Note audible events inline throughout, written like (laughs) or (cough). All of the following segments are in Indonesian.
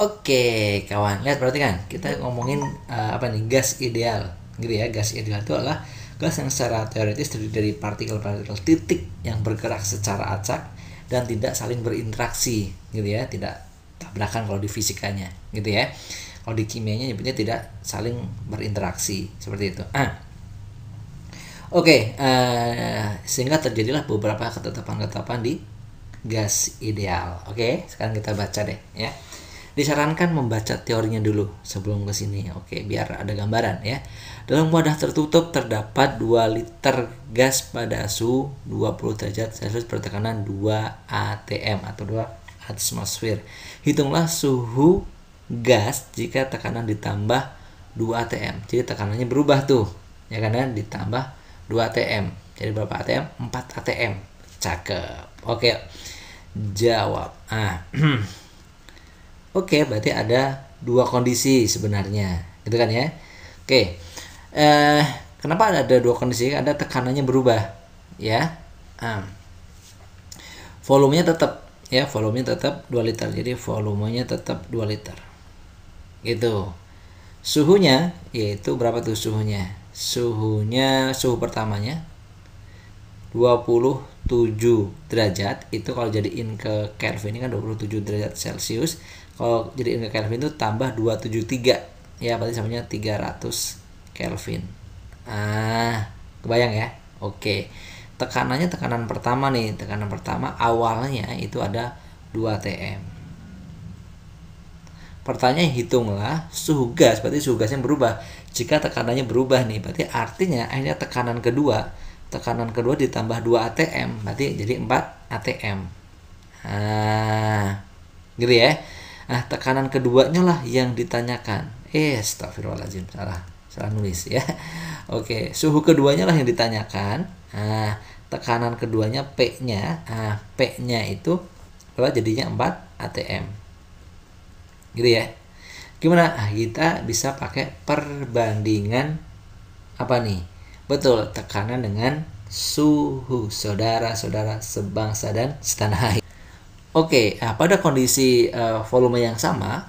Oke kawan, lihat berarti kan kita ngomongin uh, apa nih gas ideal, gitu ya gas ideal itu adalah gas yang secara teoritis terdiri dari partikel-partikel titik yang bergerak secara acak dan tidak saling berinteraksi, gitu ya, tidak tabrakan kalau di fisikanya, gitu ya. Kalau di kimianya nyebutnya tidak saling berinteraksi seperti itu. Ah. Oke, uh, sehingga terjadilah beberapa ketetapan-ketetapan di gas ideal. Oke, sekarang kita baca deh, ya disarankan membaca teorinya dulu sebelum ke sini. Oke, biar ada gambaran ya. Dalam wadah tertutup terdapat 2 liter gas pada suhu 20 derajat Celcius bertekanan 2 atm atau 2 atmosfer. Hitunglah suhu gas jika tekanan ditambah 2 atm. Jadi tekanannya berubah tuh. Ya karena ya? ditambah 2 atm. Jadi berapa atm? 4 atm. Cakep. Oke. Jawab. Ah. (clears throat) Oke, okay, berarti ada dua kondisi sebenarnya, gitu kan ya? Oke, okay. eh, kenapa ada dua kondisi? Ada tekanannya berubah, ya. Volume ah. Volumenya tetap, ya, volumenya tetap 2 liter. Jadi volumenya tetap 2 liter, gitu. Suhunya, yaitu berapa tuh suhunya? Suhunya, suhu pertamanya 27 derajat itu kalau jadiin ke Kelvin ini kan 27 derajat Celcius kalau oh, jadiin ke Kelvin itu tambah 273 ya berarti samanya 300 Kelvin ah kebayang ya oke tekanannya tekanan pertama nih tekanan pertama awalnya itu ada 2 Tm pertanyaan hitunglah suhu gas berarti suhu gasnya berubah jika tekanannya berubah nih berarti artinya akhirnya tekanan kedua tekanan kedua ditambah 2 ATM berarti jadi 4 ATM Ah, gitu ya Nah, tekanan keduanya lah yang ditanyakan. Eh, astagfirullahaladzim, salah, salah nulis ya. (laughs) Oke, suhu keduanya lah yang ditanyakan. Nah, tekanan keduanya P-nya. Nah, P-nya itu kalau jadinya 4 ATM. Gitu ya. Gimana? Nah, kita bisa pakai perbandingan apa nih? Betul, tekanan dengan suhu saudara-saudara sebangsa dan setanah air. Oke, okay, nah pada kondisi uh, volume yang sama,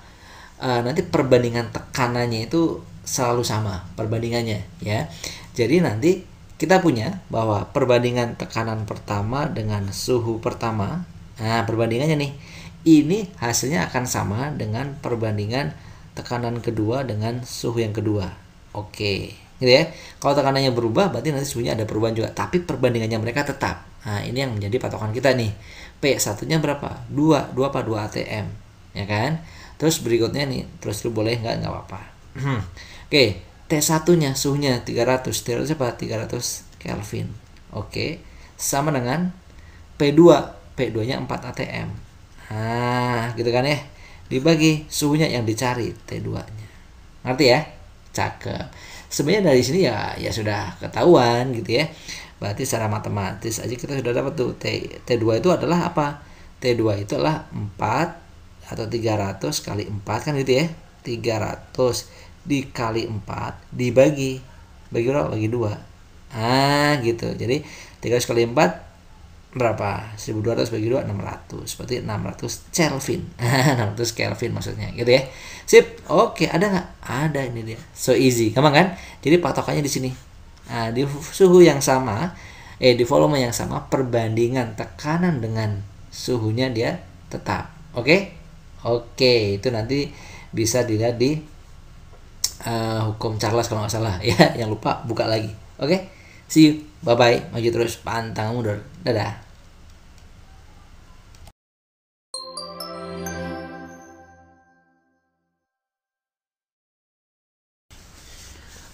uh, nanti perbandingan tekanannya itu selalu sama perbandingannya ya. Jadi nanti kita punya bahwa perbandingan tekanan pertama dengan suhu pertama, nah perbandingannya nih, ini hasilnya akan sama dengan perbandingan tekanan kedua dengan suhu yang kedua. Oke, okay. gitu ya. Kalau tekanannya berubah, berarti nanti suhunya ada perubahan juga, tapi perbandingannya mereka tetap. Nah, ini yang menjadi patokan kita nih. P satunya berapa? 2, 2 apa 2 ATM, ya kan? Terus berikutnya nih, terus lu boleh nggak nggak apa-apa. (clears throat) Oke, okay. T satunya suhunya 300, 300 apa? 300 Kelvin. Oke, okay. sama dengan P2, P2-nya 4 ATM. Nah, gitu kan ya? Dibagi suhunya yang dicari T2-nya. Ngerti ya? Cakep sebenarnya dari sini ya ya sudah ketahuan gitu ya berarti secara matematis aja kita sudah dapat tuh T, T2 itu adalah apa T2 itu adalah 4 atau 300 kali 4 kan gitu ya 300 dikali 4 dibagi bagi berapa bagi 2 ah gitu jadi 300 kali 4 berapa 1200 bagi 2 600 berarti 600 Kelvin 600 (laughs) Kelvin maksudnya gitu ya sip oke ada nggak ada ini dia so easy gampang kan jadi patokannya di sini nah, di suhu yang sama eh di volume yang sama perbandingan tekanan dengan suhunya dia tetap oke okay? oke okay, itu nanti bisa dilihat di uh, hukum Charles kalau nggak salah (laughs) ya yang lupa buka lagi oke okay? see you bye bye maju terus pantang mundur dadah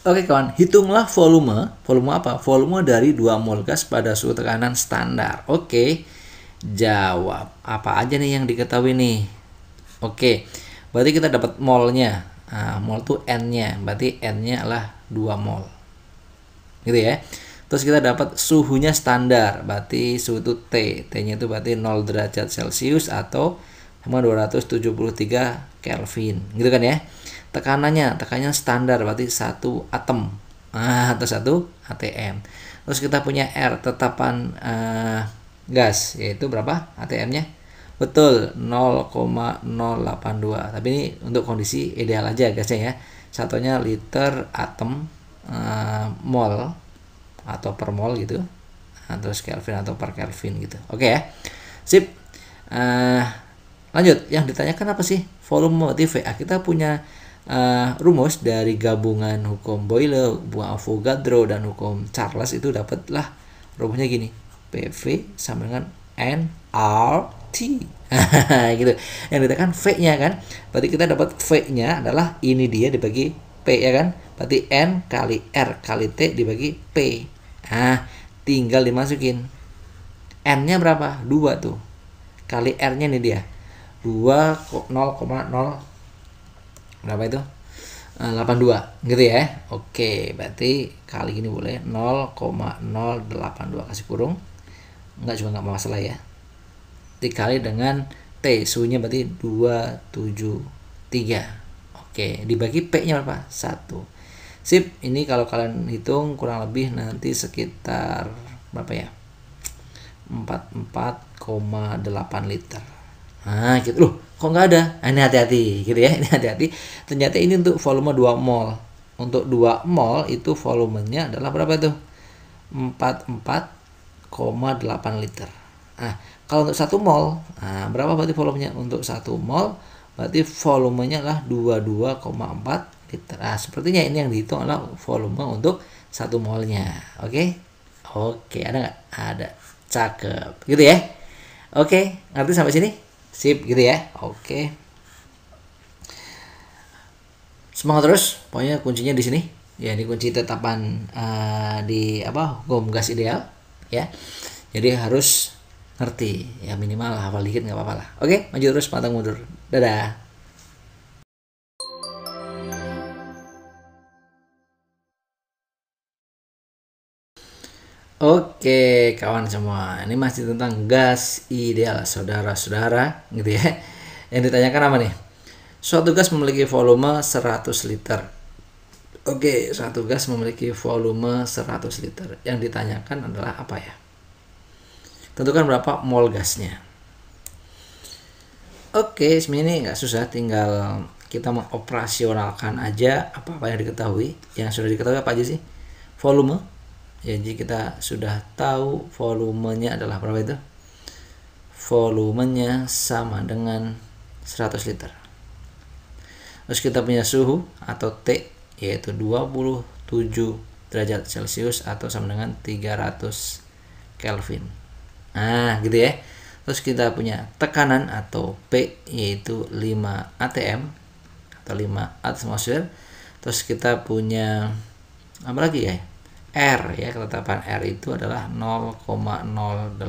Oke kawan, hitunglah volume. Volume apa? Volume dari dua mol gas pada suhu tekanan standar. Oke, jawab. Apa aja nih yang diketahui nih? Oke, berarti kita dapat molnya. Nah, mol tuh N-nya. Berarti N-nya adalah dua mol. Gitu ya. Terus kita dapat suhunya standar. Berarti suhu itu T. T-nya itu berarti 0 derajat Celcius atau 273 Kelvin gitu kan ya tekanannya tekanannya standar berarti satu atom ah, atau satu ATM terus kita punya R tetapan uh, gas yaitu berapa ATM-nya betul 0,082 tapi ini untuk kondisi ideal aja gasnya ya satunya liter atom uh, mol atau per mol gitu atau nah, Kelvin atau per Kelvin gitu oke okay, ya sip uh, Lanjut, yang ditanyakan apa sih? Volume VA ya. Kita punya uh, rumus dari gabungan hukum Boyle, hukum Avogadro dan hukum Charles itu dapatlah rumusnya gini. PV sama dengan NRT. (laughs) gitu. Yang ditekan V-nya kan. Berarti kita dapat V-nya adalah ini dia dibagi P ya kan. Berarti N kali R kali T dibagi P. Nah, tinggal dimasukin. N-nya berapa? Dua tuh. Kali R-nya ini dia nol berapa itu 82 eh, gitu ya oke berarti kali ini boleh 0,082 kasih kurung Enggak juga enggak masalah ya dikali dengan T suhunya berarti 273 oke dibagi P nya berapa 1 sip ini kalau kalian hitung kurang lebih nanti sekitar berapa ya 44,8 liter Nah, gitu loh, kok nggak ada? Nah, ini hati-hati, gitu ya. (laughs) Ini hati-hati. Ternyata ini untuk volume 2 mol. Untuk 2 mol itu volumenya adalah berapa tuh? 44,8 liter. Nah, kalau untuk 1 mol, nah, berapa berarti volumenya? Untuk 1 mol berarti volumenya lah 22,4 liter. Nah, sepertinya ini yang dihitung adalah volume untuk 1 molnya. Oke? Okay? Oke, okay, ada nggak? Ada. Cakep. Gitu ya. Oke, okay, ngerti sampai sini? sip gitu ya oke semangat terus pokoknya kuncinya di sini ya ini kunci tetapan uh, di apa hukum gas ideal ya jadi harus ngerti ya minimal hafal dikit nggak apa-apa lah oke maju terus matang mundur dadah Oke, kawan semua. Ini masih tentang gas ideal, saudara-saudara, gitu ya. Yang ditanyakan apa nih? Suatu gas memiliki volume 100 liter. Oke, suatu gas memiliki volume 100 liter. Yang ditanyakan adalah apa ya? Tentukan berapa mol gasnya. Oke, sebenarnya ini nggak susah, tinggal kita mengoperasionalkan aja apa-apa yang diketahui. Yang sudah diketahui apa aja sih? Volume, ya jadi kita sudah tahu volumenya adalah berapa itu volumenya sama dengan 100 liter terus kita punya suhu atau T yaitu 27 derajat celcius atau sama dengan 300 Kelvin nah gitu ya terus kita punya tekanan atau P yaitu 5 atm atau 5 atmosfer terus kita punya apa lagi ya R ya ketetapan R itu adalah 0,082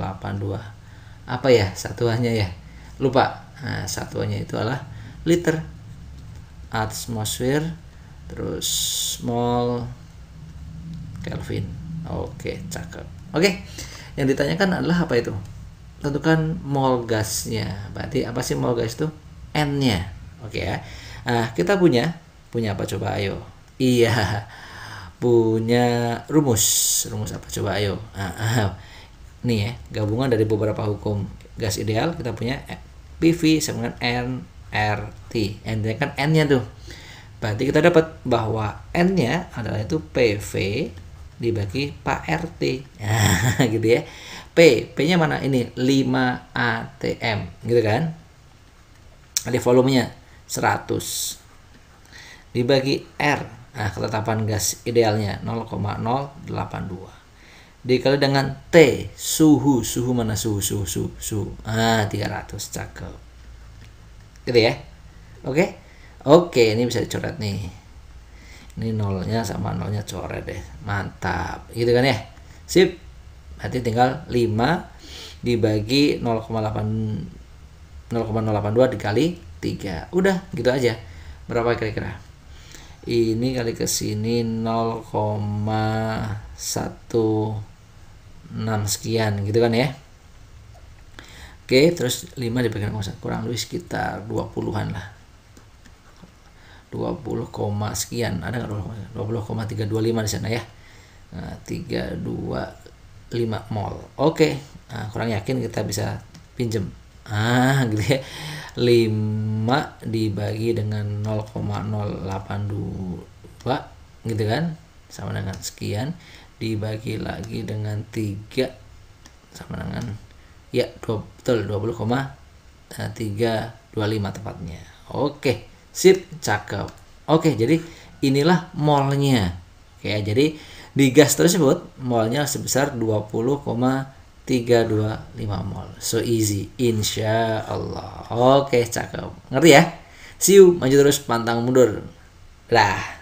apa ya satuannya ya lupa nah, satuannya itu adalah liter atmosfer terus small Kelvin oke cakep oke yang ditanyakan adalah apa itu tentukan mol gasnya berarti apa sih mol gas itu n nya oke ya nah, kita punya punya apa coba ayo iya punya rumus rumus apa coba ayo ah, ah, nih ya gabungan dari beberapa hukum gas ideal kita punya PV sama dengan nRT n nya kan n nya tuh berarti kita dapat bahwa n nya adalah itu PV dibagi Pak RT ah, (laughs) gitu ya P P nya mana ini 5 ATM gitu kan ada volumenya 100 dibagi R Nah, ketetapan gas idealnya 0,082. Dikali dengan T, suhu, suhu mana suhu, suhu, suhu, suhu. Ah, 300, cakep. Gitu ya. Oke. Oke, ini bisa dicoret nih. Ini nolnya sama nolnya coret deh. Mantap. Gitu kan ya. Sip. Berarti tinggal 5 dibagi 0,8 0,082 dikali 3. Udah, gitu aja. Berapa kira-kira? ini kali ke sini 0,16 sekian gitu kan ya oke terus 5 dibagi kurang lebih sekitar 20-an lah 20, sekian ada nggak 20,325 di sana ya 325 nah, mol oke nah, kurang yakin kita bisa pinjem ah gitu ya 5 dibagi dengan 0,082 gitu kan sama dengan sekian dibagi lagi dengan 3 sama dengan ya 2, betul 20,325 tepatnya oke sip cakep oke jadi inilah molnya oke jadi di gas tersebut molnya sebesar koma 325 mol. So easy, insya Allah. Oke, cakep. Ngerti ya? See you, maju terus, pantang mundur. Lah.